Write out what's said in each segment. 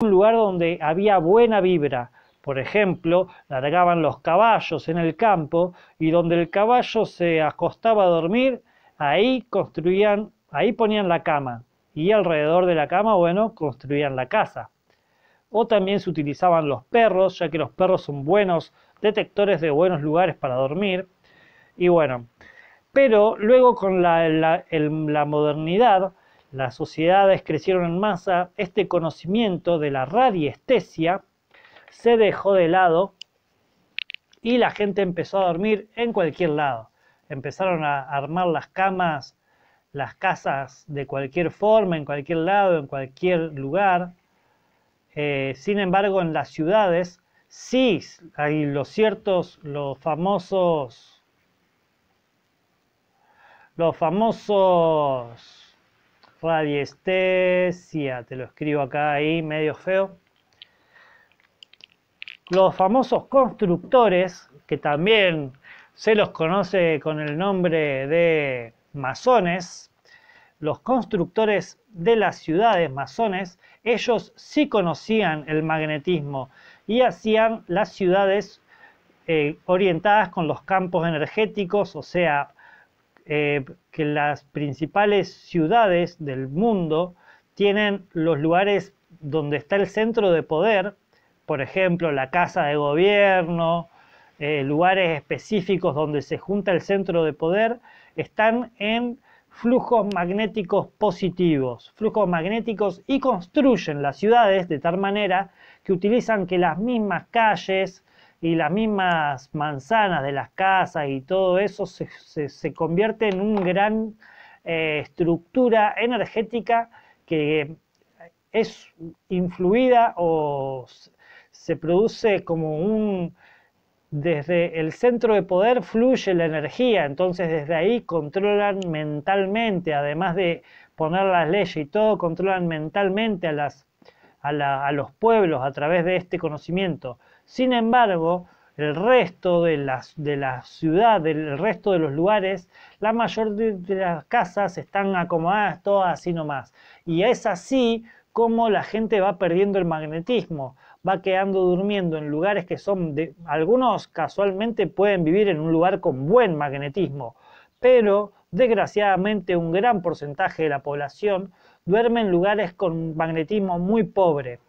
un lugar donde había buena vibra. Por ejemplo, largaban los caballos en el campo y donde el caballo se acostaba a dormir, ahí construían, ahí ponían la cama y alrededor de la cama, bueno, construían la casa. O también se utilizaban los perros, ya que los perros son buenos detectores de buenos lugares para dormir. Y bueno, pero luego con la, la modernidad las sociedades crecieron en masa, este conocimiento de la radiestesia se dejó de lado y la gente empezó a dormir en cualquier lado. Empezaron a armar las camas, las casas de cualquier forma, en cualquier lado, en cualquier lugar. Eh, sin embargo, en las ciudades sí hay los ciertos, los famosos, los famosos radiestesia, te lo escribo acá ahí, medio feo. Los famosos constructores, que también se los conoce con el nombre de masones, los constructores de las ciudades masones, ellos sí conocían el magnetismo y hacían las ciudades eh, orientadas con los campos energéticos, o sea, eh, que las principales ciudades del mundo tienen los lugares donde está el centro de poder, por ejemplo, la casa de gobierno, eh, lugares específicos donde se junta el centro de poder, están en flujos magnéticos positivos, flujos magnéticos y construyen las ciudades de tal manera que utilizan que las mismas calles, y las mismas manzanas de las casas y todo eso se, se, convierte en una gran eh, estructura energética que es influida o se produce como un... Desde el centro de poder fluye la energía, entonces desde ahí controlan mentalmente, además de poner las leyes y todo, controlan mentalmente a, las, a, la, a los pueblos a través de este conocimiento. Sin embargo, el resto de la, de la ciudad, el resto de los lugares, la mayoría de las casas están acomodadas todas así nomás. Y es así como la gente va perdiendo el magnetismo, va quedando durmiendo en lugares que son de algunos casualmente pueden vivir en un lugar con buen magnetismo, pero desgraciadamente un gran porcentaje de la población duerme en lugares con magnetismo muy pobre.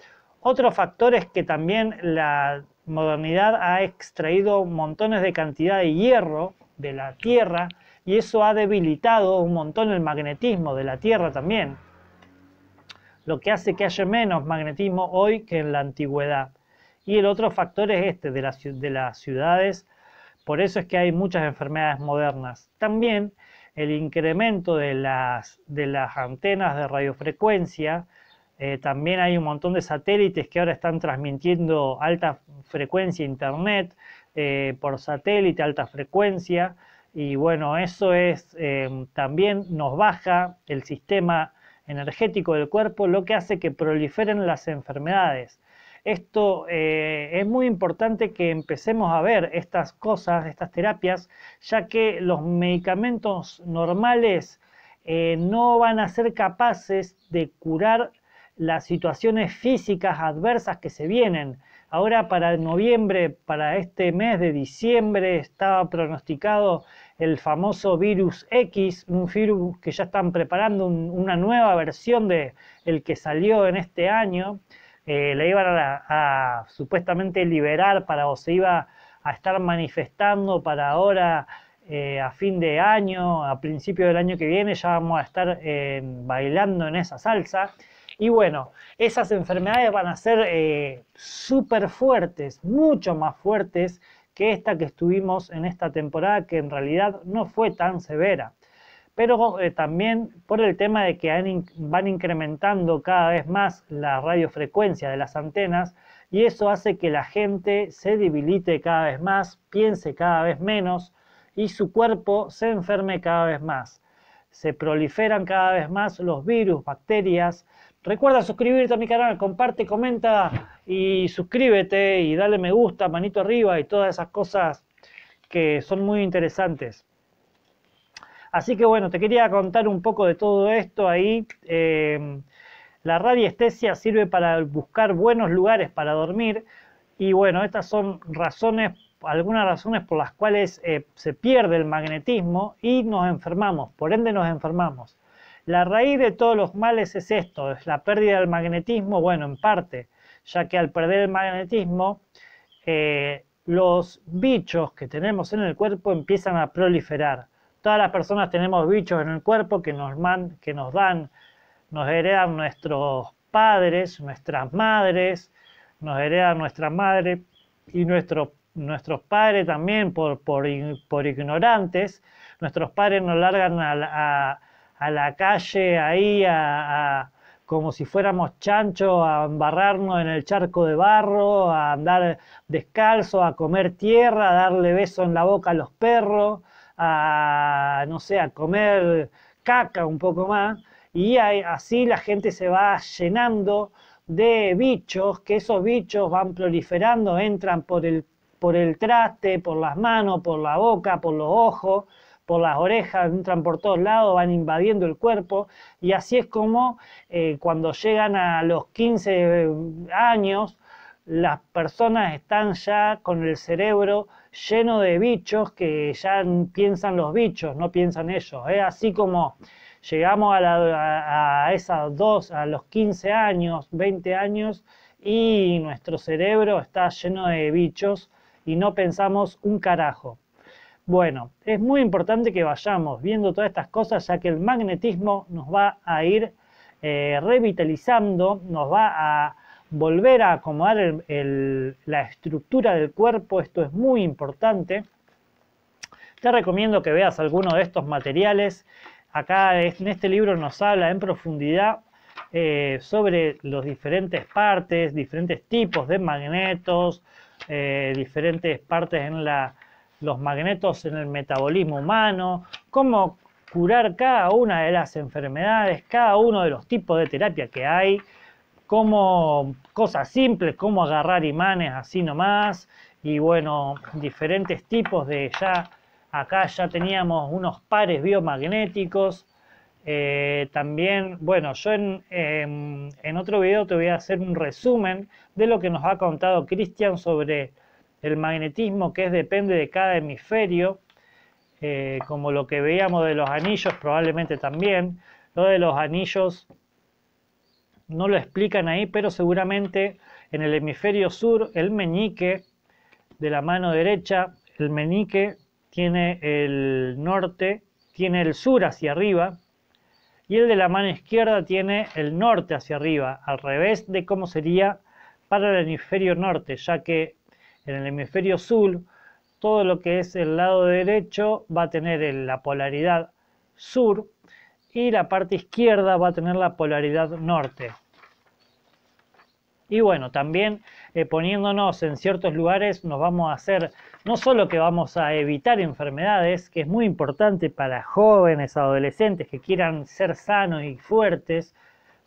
Otro factor es que también la modernidad ha extraído montones de cantidad de hierro de la Tierra y eso ha debilitado un montón el magnetismo de la Tierra también, lo que hace que haya menos magnetismo hoy que en la antigüedad. Y el otro factor es este de las, ciudades, por eso es que hay muchas enfermedades modernas. También el incremento de las antenas de radiofrecuencia, eh, también hay un montón de satélites que ahora están transmitiendo alta frecuencia internet eh, por satélite, alta frecuencia. Y bueno, eso es em, también nos baja el sistema energético del cuerpo, lo que hace que proliferen las enfermedades. Esto eh, es muy importante que empecemos a ver estas cosas, estas terapias, ya que los medicamentos normales no van a ser capaces de curar las situaciones físicas adversas que se vienen. Ahora para noviembre, para este mes de diciembre, estaba pronosticado el famoso virus X, un virus que ya están preparando una nueva versión de el que salió en este año. la eh, le iban a, supuestamente liberar para o se iba a estar manifestando para ahora eh, a fin de año, a principio del año que viene, ya vamos a estar eh, bailando en esa salsa. Y bueno, esas enfermedades van a ser eh, súper fuertes, mucho más fuertes que esta que estuvimos en esta temporada, que en realidad no fue tan severa. Pero eh, también por el tema de que van incrementando cada vez más la radiofrecuencia de las antenas, y eso hace que la gente se debilite cada vez más, piense cada vez menos y su cuerpo se enferme cada vez más. Se proliferan cada vez más los virus, bacterias, Recuerda suscribirte a mi canal, comparte, comenta y suscríbete y dale me gusta, manito arriba y todas esas cosas que son muy interesantes. Así que bueno, te quería contar un poco de todo esto ahí. Em, la radiestesia sirve para buscar buenos lugares para dormir y bueno, estas son razones, algunas razones por las cuales eh, se pierde el magnetismo y nos enfermamos, por ende nos enfermamos. La raíz de todos los males es esto, es la pérdida del magnetismo, bueno, en parte, ya que al perder el magnetismo, eh, los bichos que tenemos en el cuerpo empiezan a proliferar. Todas las personas tenemos bichos en el cuerpo que nos, man, que nos dan, nos heredan nuestros padres, nuestras madres, nos heredan nuestra madre y nuestros padres también por, por, ignorantes. Nuestros padres nos largan a a la calle, ahí a, como si fuéramos chanchos a embarrarnos en el charco de barro, a andar descalzo, a comer tierra, a darle beso en la boca a los perros, a, no sé, a comer caca un poco más. Y así la gente se va llenando de bichos, que esos bichos van proliferando, entran por el, por el traste, por las manos, por la boca, por los ojos por las orejas, entran por todos lados, van invadiendo el cuerpo y así es como eh, cuando llegan a los 15 eh, años las personas están ya con el cerebro lleno de bichos que ya piensan los bichos, no piensan ellos. Es ¿eh? así como llegamos a, a, esas dos, a los 15 años, 20 años, y nuestro cerebro está lleno de bichos y no pensamos un carajo. Bueno, es muy importante que vayamos viendo todas estas cosas ya que el magnetismo nos va a ir eh, revitalizando, nos va a volver a acomodar la estructura del cuerpo, esto es muy importante. Te recomiendo que veas alguno de estos materiales. Acá en este libro nos habla en profundidad eh, sobre las diferentes partes, diferentes tipos de magnetos, eh, diferentes partes en la los magnetos en el metabolismo humano, cómo curar cada una de las enfermedades, cada uno de los tipos de terapia que hay, cómo cosas simples, cómo agarrar imanes así nomás, y bueno, diferentes tipos de ya, acá ya teníamos unos pares biomagnéticos, eh, también, bueno, yo en, en, en, otro video te voy a hacer un resumen de lo que nos ha contado Cristian sobre el magnetismo que es depende de cada hemisferio, eh, como lo que veíamos de los anillos probablemente también. Lo de los anillos no lo explican ahí, pero seguramente en el hemisferio sur el meñique de la mano derecha, el meñique tiene el norte, tiene el sur hacia arriba, y el de la mano izquierda tiene el norte hacia arriba, al revés de cómo sería para el hemisferio norte, ya que en el hemisferio sur, todo lo que es el lado derecho va a tener la polaridad sur y la parte izquierda va a tener la polaridad norte. Y bueno, también eh, poniéndonos en ciertos lugares nos vamos a hacer, no solo que vamos a evitar enfermedades, que es muy importante para jóvenes, adolescentes que quieran ser sanos y fuertes,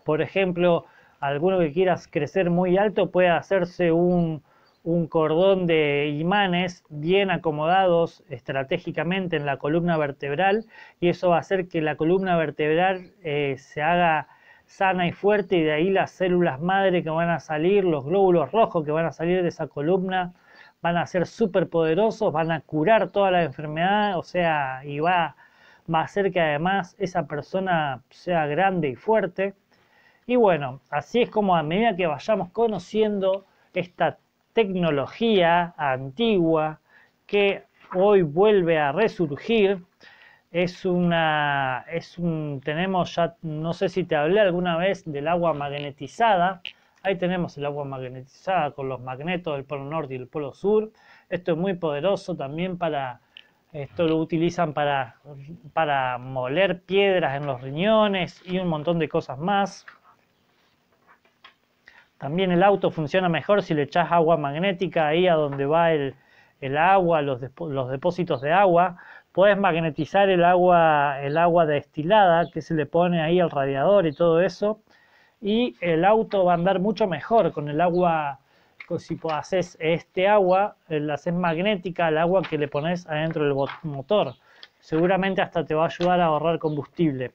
por ejemplo, alguno que quiera crecer muy alto puede hacerse un, un cordón de imanes bien acomodados estratégicamente en la columna vertebral y eso va a hacer que la columna vertebral eh, se haga sana y fuerte y de ahí las células madre que van a salir, los glóbulos rojos que van a salir de esa columna van a ser súper poderosos, van a curar toda la enfermedad, o sea, y va, va a hacer que además esa persona sea grande y fuerte. Y bueno, así es como a medida que vayamos conociendo esta tecnología antigua que hoy vuelve a resurgir. Es una, es un, tenemos ya, no sé si te hablé alguna vez del agua magnetizada. Ahí tenemos el agua magnetizada con los magnetos del polo norte y el polo sur. Esto es muy poderoso también para, esto lo utilizan para, para moler piedras en los riñones y un montón de cosas más. También el auto funciona mejor si le echas agua magnética ahí a donde va el, agua, los, depósitos de agua. Puedes magnetizar el agua, el agua destilada que se le pone ahí al radiador y todo eso. Y el auto va a andar mucho mejor con el agua. Si haces este agua, eh, la haces magnética al agua que le pones adentro del motor. Seguramente hasta te va a ayudar a ahorrar combustible.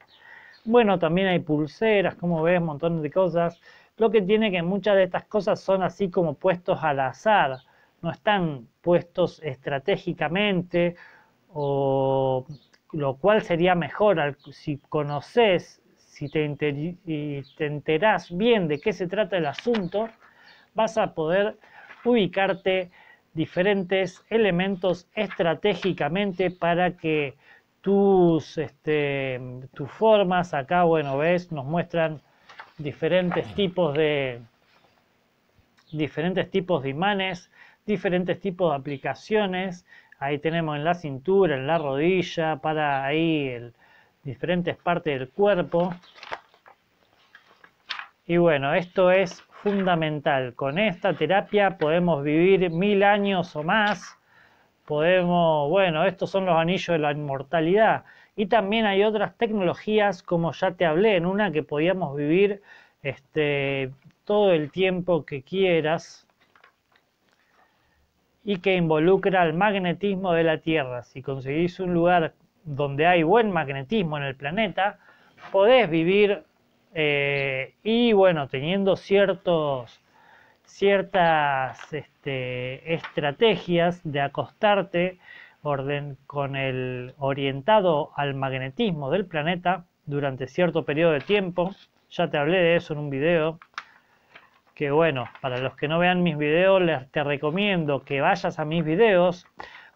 Bueno, también hay pulseras, como ves, un montón de cosas. Lo que tiene que muchas de estas cosas son así como puestos al azar, no están puestos estratégicamente, o lo cual sería mejor si conoces, si te, te enterás bien de qué se trata el asunto, vas a poder ubicarte diferentes elementos estratégicamente para que tus, este, tus formas. Acá, bueno, ves, nos muestran diferentes tipos de diferentes tipos de imanes, diferentes tipos de aplicaciones. Ahí tenemos en la cintura, en la rodilla, para ahí diferentes partes del cuerpo. Y bueno, esto es fundamental. Con esta terapia podemos vivir mil años o más podemos, bueno, estos son los anillos de la inmortalidad. Y también hay otras tecnologías, como ya te hablé, en una que podíamos vivir este, todo el tiempo que quieras y que involucra el magnetismo de la Tierra. Si conseguís un lugar donde hay buen magnetismo en el planeta, podés vivir eh, y bueno, teniendo ciertos ciertas este, estrategias de acostarte orden con el orientado al magnetismo del planeta durante cierto periodo de tiempo. Ya te hablé de eso en un video. Que bueno, para los que no vean mis videos, les te recomiendo que vayas a mis videos,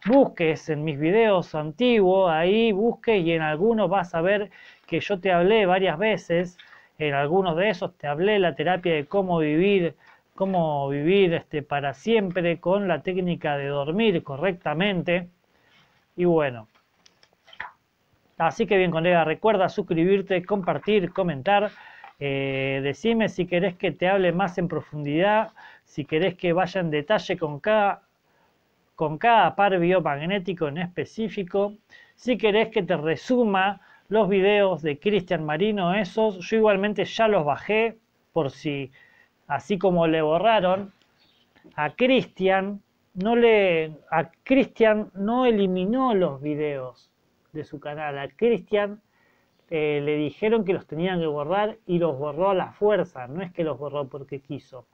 busques en mis videos antiguos, ahí busques y en algunos vas a ver que yo te hablé varias veces. En algunos de esos te hablé la terapia de cómo vivir cómo vivir este, para siempre con la técnica de dormir correctamente. Y bueno, así que bien colega, recuerda suscribirte, compartir, comentar. Eh, decime si querés que te hable más en profundidad, si querés que vaya en detalle con cada, con cada par biomagnético en específico, si querés que te resuma los videos de Cristian Marino, esos, yo igualmente ya los bajé por si así como le borraron, a Cristian no le a Cristian no eliminó los videos de su canal, a Cristian eh, le dijeron que los tenían que borrar y los borró a la fuerza, no es que los borró porque quiso.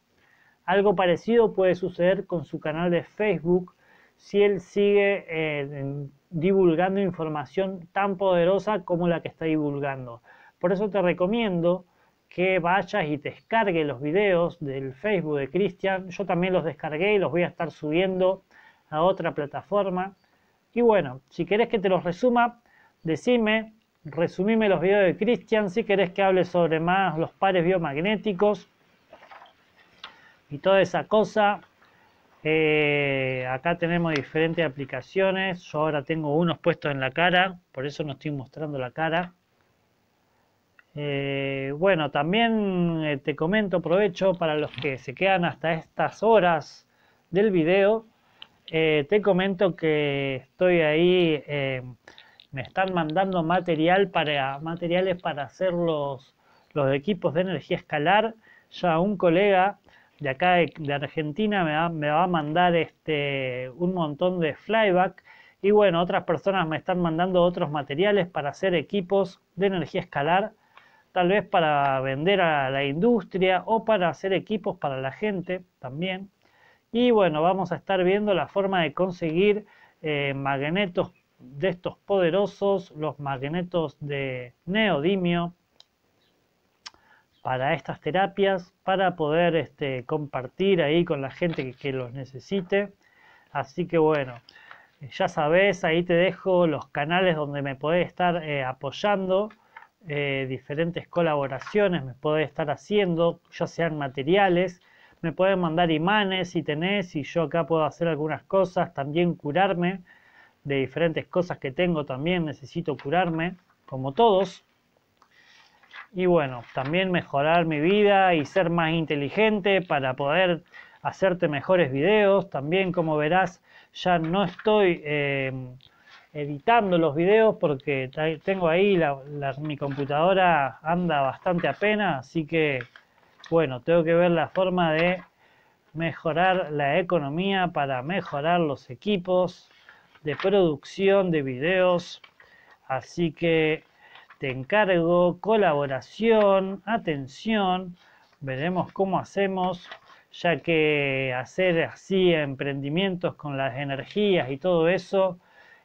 Algo parecido puede suceder con su canal de Facebook si él sigue eh, divulgando información tan poderosa como la que está divulgando. Por eso te recomiendo que vayas y descargue los videos del Facebook de Cristian. Yo también los descargué y los voy a estar subiendo a otra plataforma. Y bueno, si querés que te los resuma, decime, resumime los videos de Cristian, si querés que hable sobre más los pares biomagnéticos y toda esa cosa. Eh, acá tenemos diferentes aplicaciones. Yo ahora tengo unos puestos en la cara, por eso no estoy mostrando la cara. Eh, bueno, también eh, te comento, provecho para los que se quedan hasta estas horas del video, eh, te comento que estoy ahí, me están mandando material para, materiales para hacer los, equipos de energía escalar. Ya un colega de acá de, Argentina me va, a mandar este, un montón de flyback y bueno, otras personas me están mandando otros materiales para hacer equipos de energía escalar tal vez para vender a la industria o para hacer equipos para la gente también. Y bueno, vamos a estar viendo la forma de conseguir eh, magnetos de estos poderosos, los magnetos de neodimio para estas terapias, para poder este, compartir ahí con la gente que, los necesite. Así que bueno, ya sabes, ahí te dejo los canales donde me podés estar eh, apoyando. Eh, diferentes colaboraciones me puede estar haciendo, ya sean materiales, me pueden mandar imanes si tenés y yo acá puedo hacer algunas cosas, también curarme de diferentes cosas que tengo también, necesito curarme, como todos. Y bueno, también mejorar mi vida y ser más inteligente para poder hacerte mejores videos. También, como verás, ya no estoy eh, editando los videos porque tengo ahí mi computadora anda bastante a pena, así que bueno, tengo que ver la forma de mejorar la economía para mejorar los equipos de producción de videos. Así que te encargo colaboración, atención, veremos cómo hacemos, ya que hacer así emprendimientos con las energías y todo eso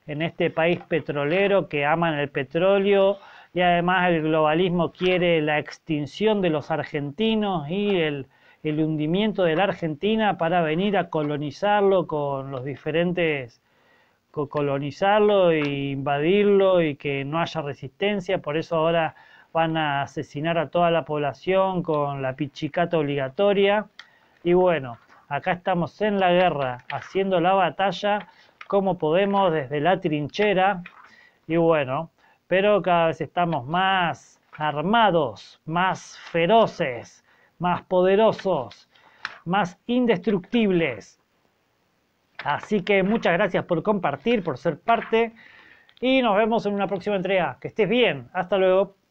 en este país petrolero que aman el petróleo y además el globalismo quiere la extinción de los argentinos y el, hundimiento de la Argentina para venir a colonizarlo con los diferentes colonizarlo e invadirlo y que no haya resistencia, por eso ahora van a asesinar a toda la población con la pichicata obligatoria. Y bueno, acá estamos en la guerra, haciendo la batalla como podemos desde la trinchera. Y bueno, pero cada vez estamos más armados, más feroces, más poderosos, más indestructibles. Así que muchas gracias por compartir, por ser parte y nos vemos en una próxima entrega. Que estés bien, hasta luego.